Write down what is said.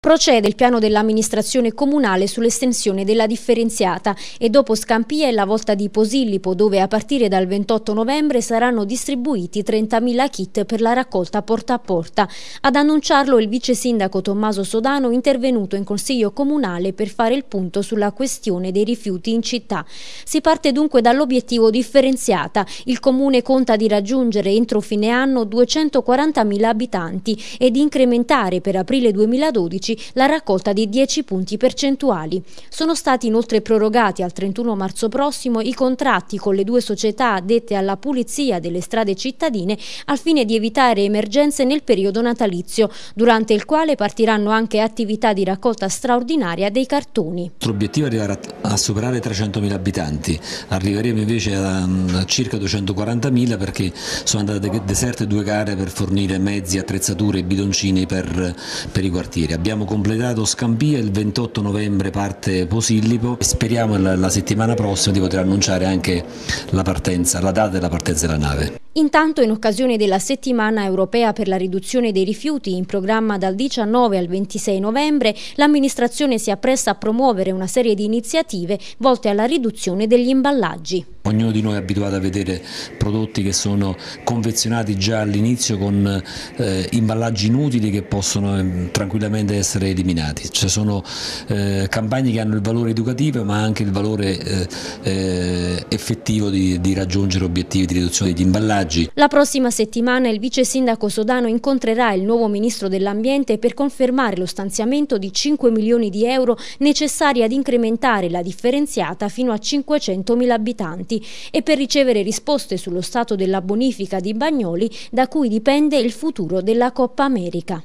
Procede il piano dell'amministrazione comunale sull'estensione della differenziata e dopo Scampia è la volta di Posillipo dove a partire dal 28 novembre saranno distribuiti 30.000 kit per la raccolta porta a porta. Ad annunciarlo il vice sindaco Tommaso Sodano intervenuto in consiglio comunale per fare il punto sulla questione dei rifiuti in città. Si parte dunque dall'obiettivo differenziata. Il comune conta di raggiungere entro fine anno 240.000 abitanti e di incrementare per aprile 2012 la raccolta di 10 punti percentuali. Sono stati inoltre prorogati al 31 marzo prossimo i contratti con le due società dette alla pulizia delle strade cittadine al fine di evitare emergenze nel periodo natalizio, durante il quale partiranno anche attività di raccolta straordinaria dei cartoni. Il nostro obiettivo è arrivare a superare 300.000 abitanti, arriveremo invece a mm, circa 240.000 perché sono andate deserte due gare per fornire mezzi, attrezzature e bidoncini per, per i quartieri. Abbiamo abbiamo completato Scampia, il 28 novembre parte Posillipo e speriamo la, la settimana prossima di poter annunciare anche la, partenza, la data della partenza della nave. Intanto in occasione della settimana europea per la riduzione dei rifiuti in programma dal 19 al 26 novembre l'amministrazione si appresta a promuovere una serie di iniziative volte alla riduzione degli imballaggi. Ognuno di noi è abituato a vedere prodotti che sono confezionati già all'inizio con eh, imballaggi inutili che possono eh, tranquillamente essere eliminati. Ci cioè, sono eh, campagne che hanno il valore educativo ma anche il valore eh, eh, effettivo di, di, raggiungere obiettivi di riduzione degli imballaggi. La prossima settimana il vice sindaco Sodano incontrerà il nuovo ministro dell'ambiente per confermare lo stanziamento di 5 milioni di euro necessari ad incrementare la differenziata fino a 500 mila abitanti e per ricevere risposte sullo stato della bonifica di Bagnoli da cui dipende il futuro della Coppa America.